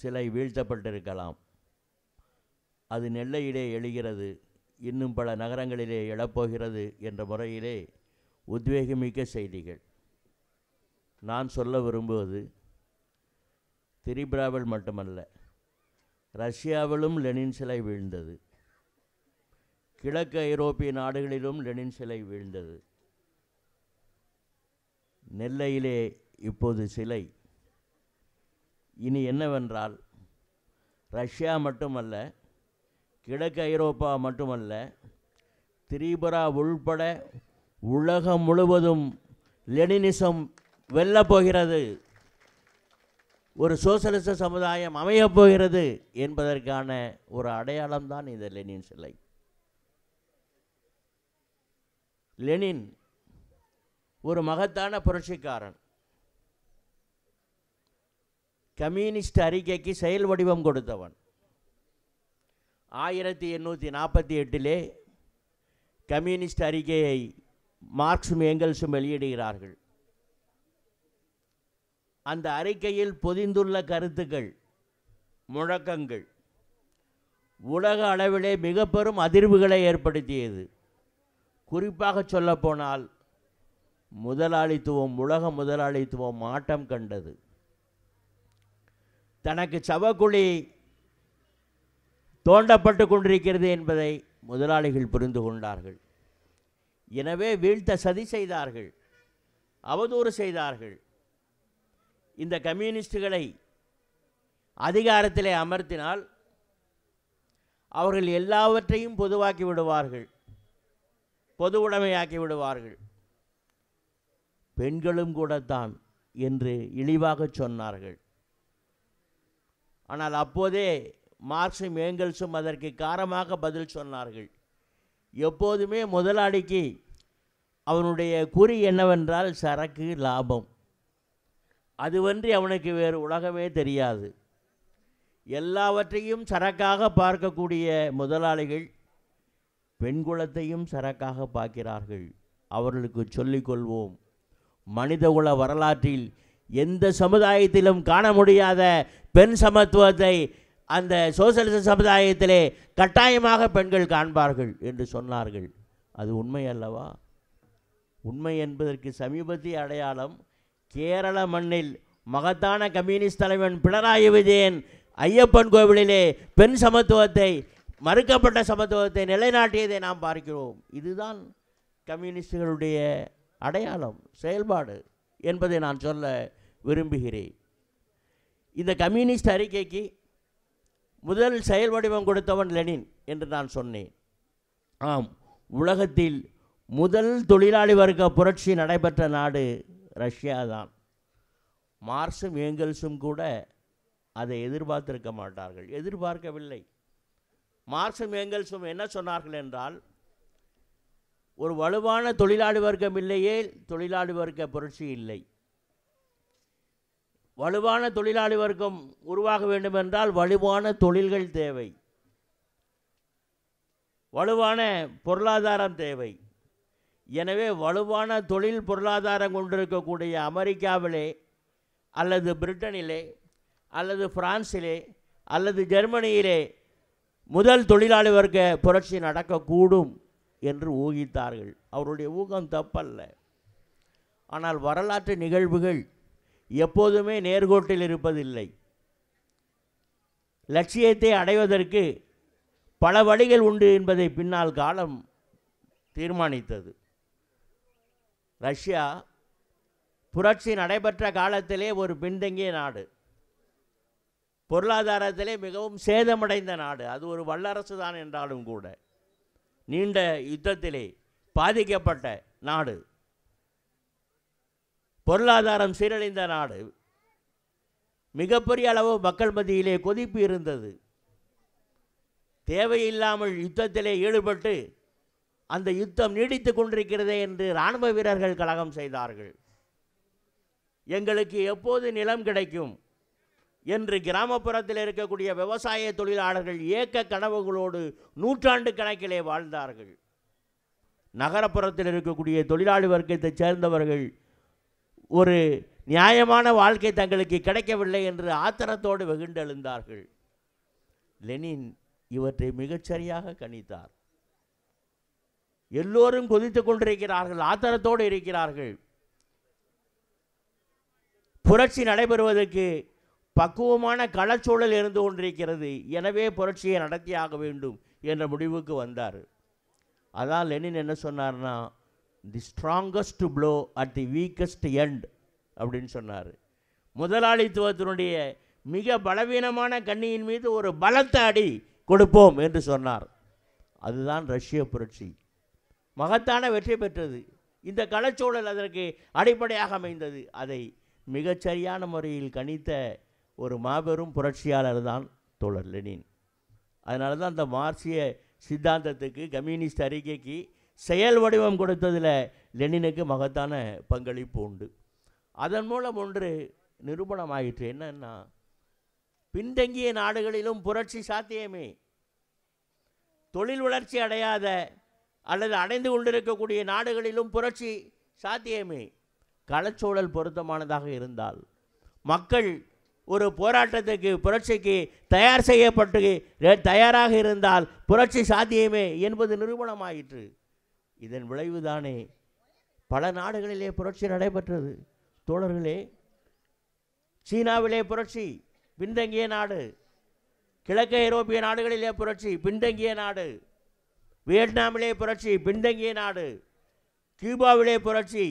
சிலை வீழ்த்தப்பட்டிருக்கலாம் அது நெல்லையிலே எழுகிறது இன்னும் பல நகரங்களிலே எழப்போகிறது என்ற முறையிலே உத்வேகமிக்க செய்திகள் நான் சொல்ல விரும்புவது திரிபுராவில் மட்டுமல்ல ரஷ்யாவிலும் லெனின் சிலை வீழ்ந்தது கிழக்கு ஐரோப்பிய நாடுகளிலும் லெனின் சிலை வீழ்ந்தது நெல்லையிலே இப்போது சிலை இனி என்னவென்றால் ரஷ்யா மட்டுமல்ல கிழக்கு ஐரோப்பா மட்டுமல்ல திரிபுரா உள்பட உலகம் முழுவதும் லெனினிசம் வெல்லப்போகிறது ஒரு சோசலிச சமுதாயம் அமையப்போகிறது என்பதற்கான ஒரு அடையாளம்தான் இந்த லெனின் சிலை லெனின் ஒரு மகத்தான புரட்சிக்காரன் கம்யூனிஸ்ட் அறிக்கைக்கு செயல் வடிவம் கொடுத்தவன் ஆயிரத்தி எண்ணூற்றி நாற்பத்தி எட்டிலே கம்யூனிஸ்ட் அறிக்கையை மார்க்ஸும் எங்கல்ஸும் வெளியிடுகிறார்கள் அந்த அறிக்கையில் பொதிந்துள்ள கருத்துக்கள் முழக்கங்கள் உலக அளவிலே மிக பெரும் அதிர்வுகளை ஏற்படுத்தியது குறிப்பாக சொல்லப்போனால் முதலாளித்துவம் உலக முதலாளித்துவம் மாற்றம் கண்டது தனக்கு சவக்குழி தோண்டப்பட்டு கொண்டிருக்கிறது என்பதை முதலாளிகள் புரிந்து கொண்டார்கள் எனவே வீழ்த்த சதி செய்தார்கள் அவதூறு செய்தார்கள் இந்த கம்யூனிஸ்டுகளை அதிகாரத்திலே அமர்த்தினால் அவர்கள் எல்லாவற்றையும் பொதுவாக்கி விடுவார்கள் பொது உடைமையாக்கி விடுவார்கள் பெண்களும் கூடத்தான் என்று இழிவாக சொன்னார்கள் ஆனால் அப்போதே மார்க்சும் ஏங்கல்ஸும் அதற்கு காரமாக பதில் சொன்னார்கள் எப்போதுமே முதலாளிக்கு அவனுடைய குறி என்னவென்றால் சரக்கு லாபம் அதுவன்றி அவனுக்கு வேறு உலகமே தெரியாது எல்லாவற்றையும் சரக்காக பார்க்கக்கூடிய முதலாளிகள் பெண்குலத்தையும் சரக்காக பார்க்கிறார்கள் அவர்களுக்கு சொல்லிக்கொள்வோம் மனிதகுல வரலாற்றில் எந்த சமுதாயத்திலும் காண முடியாத பெண் சமத்துவத்தை அந்த சோசியலிச சமுதாயத்திலே கட்டாயமாக பெண்கள் காண்பார்கள் என்று சொன்னார்கள் அது உண்மை அல்லவா உண்மை என்பதற்கு சமீபத்திய அடையாளம் கேரள மண்ணில் மகத்தான கம்யூனிஸ்ட் தலைவன் பினராயி விஜயன் ஐயப்பன் கோவிலிலே பெண் சமத்துவத்தை மறுக்கப்பட்ட சமத்துவத்தை நிலைநாட்டியதை நாம் பார்க்கிறோம் இதுதான் கம்யூனிஸ்டுகளுடைய அடையாளம் செயல்பாடு என்பதை நான் சொல்ல விரும்புகிறேன் இந்த கம்யூனிஸ்ட் அறிக்கைக்கு முதல் செயல் வடிவம் கொடுத்தவன் லெனின் என்று நான் சொன்னேன் ஆம் உலகத்தில் முதல் தொழிலாளி வர்க்க புரட்சி நடைபெற்ற நாடு ரஷ்யா தான் மார்ஸும் ஏங்கல்ஸும் கூட அதை எதிர்பார்த்திருக்க மாட்டார்கள் எதிர்பார்க்கவில்லை மார்க்சும் ஏங்கல்ஸும் என்ன சொன்னார்கள் என்றால் ஒரு வலுவான தொழிலாளி வர்க்கம் இல்லையே தொழிலாளி வர்க்க புரட்சி இல்லை வலுவான தொழிலாளி வர்க்கம் உருவாக வேண்டுமென்றால் வலுவான தொழில்கள் தேவை வலுவான பொருளாதாரம் தேவை எனவே வலுவான தொழில் பொருளாதாரம் கொண்டிருக்கக்கூடிய அமெரிக்காவிலே அல்லது பிரிட்டனிலே அல்லது பிரான்சிலே அல்லது ஜெர்மனியிலே முதல் தொழிலாளி வர்க்க புரட்சி நடக்கக்கூடும் என்று ஊகித்தார்கள் அவருடைய ஊகம் தப்பல்ல ஆனால் வரலாற்று நிகழ்வுகள் எப்போதுமே நேர்கோட்டில் இருப்பதில்லை லட்சியத்தை அடைவதற்கு பல வழிகள் உண்டு என்பதை பின்னால் காலம் தீர்மானித்தது ரஷ்யா புரட்சி நடைபெற்ற காலத்திலே ஒரு பின்தங்கிய நாடு பொருளாதாரத்திலே மிகவும் சேதமடைந்த நாடு அது ஒரு வல்லரசு தான் என்றாலும் கூட நீண்ட யுத்தத்திலே பாதிக்கப்பட்ட நாடு பொருளாதாரம் சீரழிந்த நாடு மிகப்பெரிய அளவு மக்கள் மத்தியிலே கொதிப்பு இருந்தது தேவையில்லாமல் யுத்தத்திலே ஈடுபட்டு அந்த யுத்தம் நீடித்து கொண்டிருக்கிறதே என்று இராணுவ வீரர்கள் கழகம் செய்தார்கள் எங்களுக்கு எப்போது நிலம் கிடைக்கும் என்று கிராமப்புறத்தில் இருக்கக்கூடிய விவசாய தொழிலாளர்கள் ஏக்க கனவுகளோடு நூற்றாண்டு கணக்கிலே வாழ்ந்தார்கள் நகரப்புறத்தில் இருக்கக்கூடிய தொழிலாளி வர்க்கத்தைச் சேர்ந்தவர்கள் ஒரு நியாயமான வாழ்க்கை தங்களுக்கு கிடைக்கவில்லை என்று ஆத்திரத்தோடு வெகுண்டெழுந்தார்கள் லெனின் இவற்றை மிகச்சரியாக கணித்தார் எல்லோரும் கொதித்துக் கொண்டிருக்கிறார்கள் ஆத்திரத்தோடு இருக்கிறார்கள் புரட்சி நடைபெறுவதற்கு பக்குவமான களச்சூழல் இருந்து கொண்டிருக்கிறது எனவே புரட்சியை நடத்தியாக வேண்டும் என்ற முடிவுக்கு வந்தார் அதான் லெனின் என்ன சொன்னார்னா the strongest blow at the weakest end அப்படின்னு சொன்னார் முதலாளித்துவத்தினுடைய மிக பலவீனமான கண்ணியின் மீது ஒரு பலத்த அடி கொடுப்போம் என்று சொன்னார் அதுதான் ரஷ்ய புரட்சி மகத்தான வெற்றி பெற்றது இந்த களச்சூழல் அதற்கு அடிப்படையாக அமைந்தது அதை மிகச்சரியான முறையில் கணித்த ஒரு மாபெரும் புரட்சியாளர் தான் தோழர் லெனின் அதனால தான் அந்த மார்க்சிய சித்தாந்தத்துக்கு கம்யூனிஸ்ட் அறிக்கைக்கு செயல் வடிவம் கொடுத்ததில் லெனினுக்கு மகத்தான பங்களிப்பு உண்டு அதன் மூலம் ஒன்று நிரூபணம் ஆயிற்று என்னன்னா பின்தங்கிய நாடுகளிலும் புரட்சி சாத்தியமே தொழில் வளர்ச்சி அடையாத அல்லது அடைந்து கொண்டிருக்கக்கூடிய நாடுகளிலும் புரட்சி சாத்தியமே களச்சூழல் பொருத்தமானதாக இருந்தால் மக்கள் ஒரு போராட்டத்துக்கு புரட்சிக்கு தயார் செய்யப்பட்டு தயாராக இருந்தால் புரட்சி சாத்தியமே என்பது நிரூபணமாயிற்று இதன் விளைவுதானே பல நாடுகளிலே புரட்சி நடைபெற்றது தோழர்களே சீனாவிலே புரட்சி பின்தங்கிய நாடு கிழக்கு ஐரோப்பிய நாடுகளிலே புரட்சி பின்தங்கிய நாடு வியட்நாமிலே புரட்சி பின்தங்கிய நாடு கியூபாவிலே புரட்சி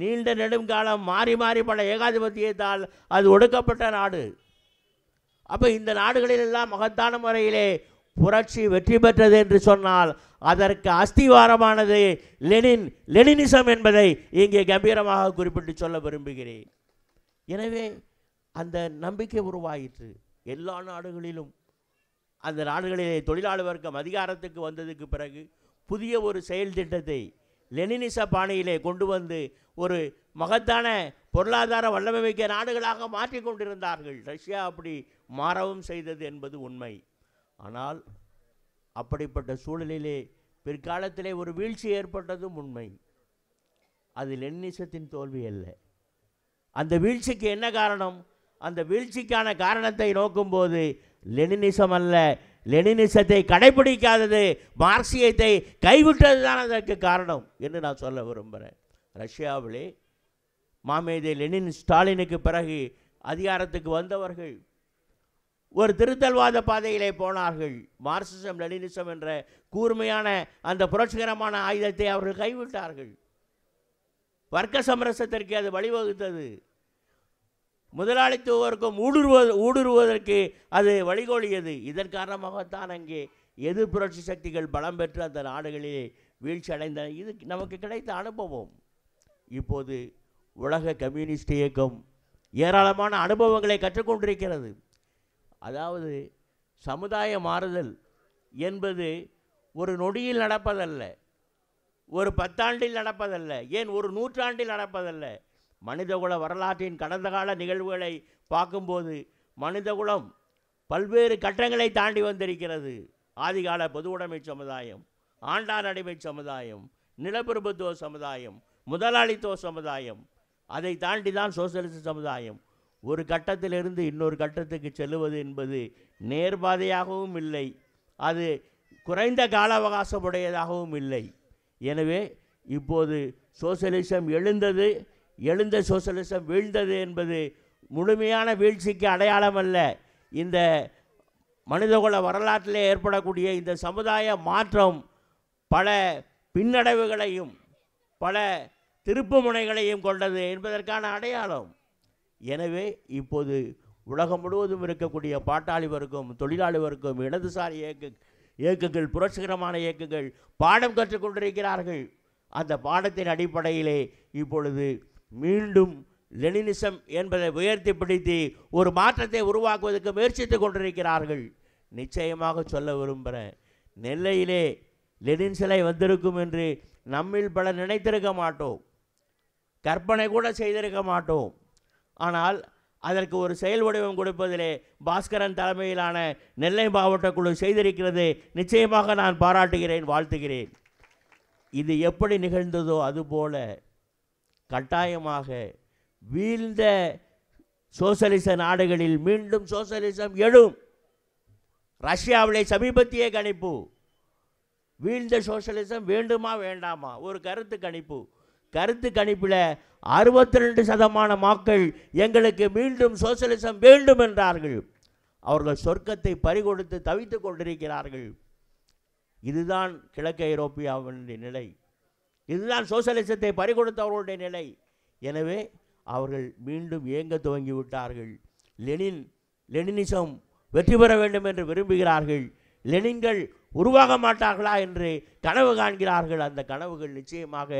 நீண்ட நெடுங்காலம் மாறி மாறி பல ஏகாதிபத்தியத்தால் அது ஒடுக்கப்பட்ட நாடு அப்போ இந்த நாடுகளிலெல்லாம் மகத்தான முறையிலே புரட்சி வெற்றி பெற்றது என்று சொன்னால் அதற்கு அஸ்திவாரமானது லெனின் லெனினிசம் என்பதை இங்கே கம்பீரமாக குறிப்பிட்டு சொல்ல விரும்புகிறேன் எனவே அந்த நம்பிக்கை உருவாயிற்று எல்லா நாடுகளிலும் அந்த நாடுகளிலே தொழிலாளர் வர்க்கம் அதிகாரத்துக்கு வந்ததுக்கு பிறகு புதிய ஒரு செயல் திட்டத்தை லெனினிச பாணியிலே கொண்டு வந்து ஒரு மகத்தான பொருளாதார வல்லமை மிக்க நாடுகளாக மாற்றிக்கொண்டிருந்தார்கள் ரஷ்யா அப்படி மாறவும் செய்தது என்பது உண்மை ஆனால் அப்படிப்பட்ட சூழலிலே பிற்காலத்திலே ஒரு வீழ்ச்சி ஏற்பட்டதும் உண்மை அது லெனினிசத்தின் தோல்வி அல்ல அந்த வீழ்ச்சிக்கு என்ன காரணம் அந்த வீழ்ச்சிக்கான காரணத்தை நோக்கும்போது லெனினிசம் அல்ல லெனினிசத்தை கடைபிடிக்காதது மார்க்சியத்தை கைவிட்டது தான் அதற்கு காரணம் என்று நான் சொல்ல விரும்புகிறேன் ரஷ்யாவிலே மாமேதை லெனின் ஸ்டாலினுக்கு பிறகு அதிகாரத்துக்கு வந்தவர்கள் ஒரு திருத்தல்வாத பாதையிலே போனார்கள் மார்க்சிசம் லெனினிசம் என்ற கூர்மையான அந்த புரட்சிகரமான ஆயுதத்தை அவர்கள் கைவிட்டார்கள் வர்க்க சமரசத்திற்கு அது வழிவகுத்தது முதலாளித்துவருக்கும் ஊடுருவது ஊடுருவதற்கு அது வழிகோலியது இதன் காரணமாகத்தான் அங்கே எதிர் புரட்சி சக்திகள் பலம் பெற்று அந்த நாடுகளிலே வீழ்ச்சி அடைந்த இது நமக்கு கிடைத்த அனுபவம் இப்போது உலக கம்யூனிஸ்ட் இயக்கம் ஏராளமான அனுபவங்களை கற்றுக்கொண்டிருக்கிறது அதாவது சமுதாய மாறுதல் என்பது ஒரு நொடியில் நடப்பதல்ல ஒரு பத்தாண்டில் நடப்பதல்ல ஏன் ஒரு நூற்றாண்டில் நடப்பதல்ல மனிதகுல வரலாற்றின் கடந்த கால நிகழ்வுகளை பார்க்கும்போது மனிதகுலம் பல்வேறு கட்டங்களை தாண்டி வந்திருக்கிறது ஆதிகால பொதுவுடைமை சமுதாயம் ஆண்டார் அடிமை சமுதாயம் நிலப்பிரபுத்துவ சமுதாயம் முதலாளித்துவ சமுதாயம் அதை தாண்டி தான் சோசியலிச சமுதாயம் ஒரு கட்டத்திலிருந்து இன்னொரு கட்டத்துக்கு செல்லுவது என்பது நேர்பாதையாகவும் இல்லை அது குறைந்த கால அவகாசமுடையதாகவும் இல்லை எனவே இப்போது சோசியலிசம் எழுந்தது எழுந்த சோசியலிசம் வீழ்ந்தது என்பது முழுமையான வீழ்ச்சிக்கு அடையாளம் அல்ல இந்த மனிதகுல வரலாற்றிலே ஏற்படக்கூடிய இந்த சமுதாய மாற்றம் பல பின்னடைவுகளையும் பல திருப்பு முனைகளையும் கொண்டது என்பதற்கான அடையாளம் எனவே இப்போது உலகம் முழுவதும் இருக்கக்கூடிய பாட்டாளி வர்க்கம் தொழிலாளி வர்க்கம் இடதுசாரி இயக்க இயக்கங்கள் புரட்சிகரமான இயக்கங்கள் பாடம் கற்றுக்கொண்டிருக்கிறார்கள் அந்த பாடத்தின் அடிப்படையிலே இப்பொழுது மீண்டும் லெனினிசம் என்பதை உயர்த்தி பிடித்து ஒரு மாற்றத்தை உருவாக்குவதற்கு முயற்சித்து கொண்டிருக்கிறார்கள் நிச்சயமாக சொல்ல விரும்புகிறேன் நெல்லையிலே லெனின் சிலை வந்திருக்கும் என்று நம்மில் பலர் நினைத்திருக்க மாட்டோம் கற்பனை கூட செய்திருக்க மாட்டோம் ஆனால் அதற்கு ஒரு செயல் வடிவம் கொடுப்பதிலே பாஸ்கரன் தலைமையிலான நெல்லை மாவட்ட குழு செய்திருக்கிறது நிச்சயமாக நான் பாராட்டுகிறேன் வாழ்த்துகிறேன் இது எப்படி நிகழ்ந்ததோ அதுபோல கட்டாயமாக வீழ்ந்த சோசலிச நாடுகளில் மீண்டும் சோசலிசம் எழும் ரஷ்யாவிலே சமீபத்திய கணிப்பு வீழ்ந்த சோசலிசம் வேண்டுமா வேண்டாமா ஒரு கருத்து கணிப்பு கருத்து கணிப்பில் அறுபத்தி ரெண்டு சதமான மக்கள் எங்களுக்கு மீண்டும் சோசியலிசம் வேண்டும் என்றார்கள் அவர்கள் சொர்க்கத்தை பறிகொடுத்து தவித்து கொண்டிருக்கிறார்கள் இதுதான் கிழக்கு ஐரோப்பியாவினுடைய நிலை இதுதான் சோசியலிசத்தை பறிகொடுத்தவர்களுடைய நிலை எனவே அவர்கள் மீண்டும் இயங்க துவங்கிவிட்டார்கள் லெனின் லெனினிசம் வெற்றி பெற வேண்டும் என்று விரும்புகிறார்கள் லெனின்கள் உருவாக மாட்டார்களா என்று கனவு காண்கிறார்கள் அந்த கனவுகள் நிச்சயமாக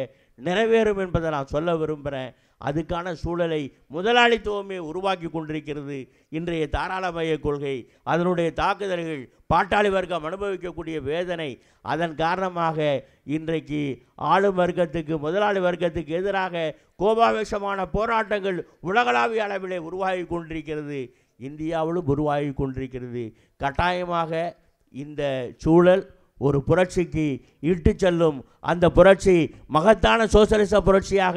நிறைவேறும் என்பதை நான் சொல்ல விரும்புகிறேன் அதுக்கான சூழலை முதலாளித்துவமே உருவாக்கி கொண்டிருக்கிறது இன்றைய தாராளமய கொள்கை அதனுடைய தாக்குதல்கள் பாட்டாளி வர்க்கம் அனுபவிக்கக்கூடிய வேதனை அதன் காரணமாக இன்றைக்கு ஆளும் வர்க்கத்துக்கு முதலாளி வர்க்கத்துக்கு எதிராக கோபாவேசமான போராட்டங்கள் உலகளாவிய அளவிலே உருவாகி கொண்டிருக்கிறது இந்தியாவிலும் உருவாகி கொண்டிருக்கிறது கட்டாயமாக இந்த சூழல் ஒரு புரட்சிக்கு இட்டு செல்லும் அந்த புரட்சி மகத்தான சோசலிச புரட்சியாக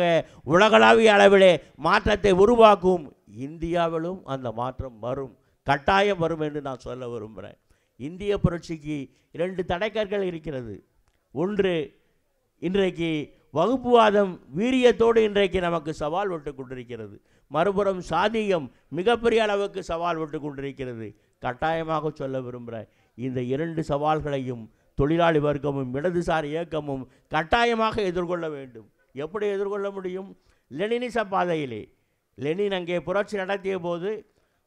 உலகளாவிய அளவிலே மாற்றத்தை உருவாக்கும் இந்தியாவிலும் அந்த மாற்றம் வரும் கட்டாயம் வரும் என்று நான் சொல்ல விரும்புகிறேன் இந்திய புரட்சிக்கு இரண்டு தடைக்கற்கள் இருக்கிறது ஒன்று இன்றைக்கு வகுப்புவாதம் வீரியத்தோடு இன்றைக்கு நமக்கு சவால் விட்டு கொண்டிருக்கிறது மறுபுறம் சாதியம் மிகப்பெரிய அளவுக்கு சவால் விட்டு கொண்டிருக்கிறது கட்டாயமாக சொல்ல விரும்புகிறேன் இந்த இரண்டு சவால்களையும் தொழிலாளி வர்க்கமும் இடதுசாரி இயக்கமும் கட்டாயமாக எதிர்கொள்ள வேண்டும் எப்படி எதிர்கொள்ள முடியும் லெனினிச பாதையிலே லெனின் அங்கே புரட்சி நடத்திய போது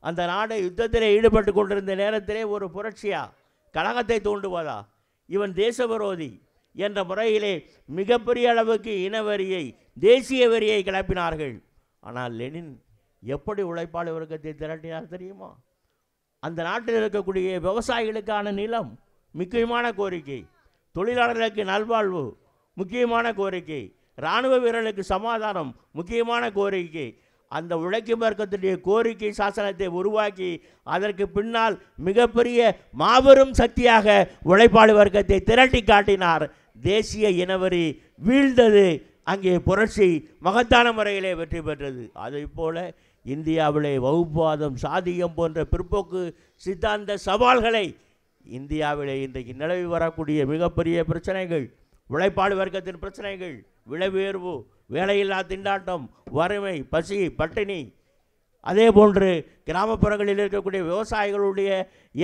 அந்த நாடு யுத்தத்தில் ஈடுபட்டு கொண்டிருந்த நேரத்திலே ஒரு புரட்சியா கழகத்தை தூண்டுவதா இவன் தேச விரோதி என்ற முறையிலே மிகப்பெரிய அளவுக்கு இனவரியை தேசிய வரியை கிளப்பினார்கள் ஆனால் லெனின் எப்படி உழைப்பாளி வர்க்கத்தை திரட்டினார் தெரியுமா அந்த நாட்டில் இருக்கக்கூடிய விவசாயிகளுக்கான நிலம் முக்கியமான கோரிக்கை தொழிலாளர்களுக்கு நல்வாழ்வு முக்கியமான கோரிக்கை இராணுவ வீரர்களுக்கு சமாதானம் முக்கியமான கோரிக்கை அந்த உழைக்கும் வர்க்கத்துடைய கோரிக்கை சாசனத்தை உருவாக்கி அதற்கு பின்னால் மிகப்பெரிய மாபெரும் சக்தியாக உழைப்பாளி வர்க்கத்தை திரட்டி காட்டினார் தேசிய இனவரி வீழ்ந்தது அங்கே புரட்சி மகத்தான முறையிலே வெற்றி பெற்றது அதை போல இந்தியாவிலே வகுப்புவாதம் சாதியம் போன்ற பிற்போக்கு சித்தாந்த சவால்களை இந்தியாவிலே இன்றைக்கு நிலவி வரக்கூடிய மிகப்பெரிய பிரச்சனைகள் உழைப்பாடு வர்க்கத்தின் பிரச்சனைகள் விலை உயர்வு வேலையில்லா திண்டாட்டம் வறுமை பசி பட்டினி அதே போன்று கிராமப்புறங்களில் இருக்கக்கூடிய விவசாயிகளுடைய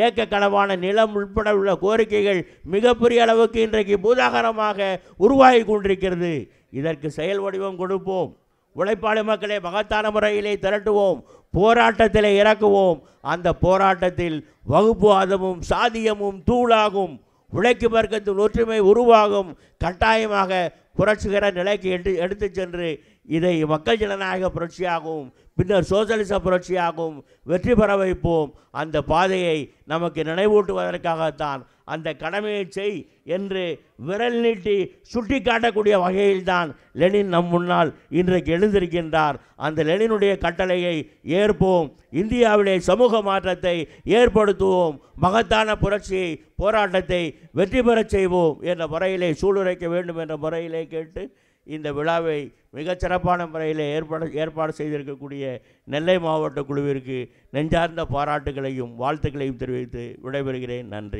ஏக்க கனவான நிலம் உட்பட உள்ள கோரிக்கைகள் மிகப்பெரிய அளவுக்கு இன்றைக்கு பூதாகரமாக உருவாகி கொண்டிருக்கிறது இதற்கு செயல் வடிவம் கொடுப்போம் உழைப்பாளி மக்களை மகத்தான முறையிலே திரட்டுவோம் போராட்டத்தில் இறக்குவோம் அந்த போராட்டத்தில் வகுப்புவாதமும் சாதியமும் தூளாகும் உழைக்கும் வர்க்கத்தில் ஒற்றுமை உருவாகும் கட்டாயமாக புரட்சிகர நிலைக்கு எடுத்து எடுத்து சென்று இதை மக்கள் ஜனநாயக புரட்சியாகவும் பின்னர் சோசியலிச புரட்சியாகவும் வெற்றி பெற வைப்போம் அந்த பாதையை நமக்கு நினைவூட்டுவதற்காகத்தான் அந்த கடமையை செய் என்று விரல் நீட்டி சுட்டி காட்டக்கூடிய வகையில்தான் லெனின் நம் முன்னால் இன்றைக்கு எழுந்திருக்கின்றார் அந்த லெனினுடைய கட்டளையை ஏற்போம் இந்தியாவிலே சமூக மாற்றத்தை ஏற்படுத்துவோம் மகத்தான புரட்சியை போராட்டத்தை வெற்றி பெறச் செய்வோம் என்ற முறையிலே சூளுரைக்க வேண்டும் என்ற முறையிலே கேட்டு இந்த விழாவை மிகச்சிறப்பான முறையில் ஏற்பாடு ஏற்பாடு செய்திருக்கக்கூடிய நெல்லை மாவட்ட குழுவிற்கு நெஞ்சார்ந்த பாராட்டுகளையும் வாழ்த்துக்களையும் தெரிவித்து விடைபெறுகிறேன் நன்றி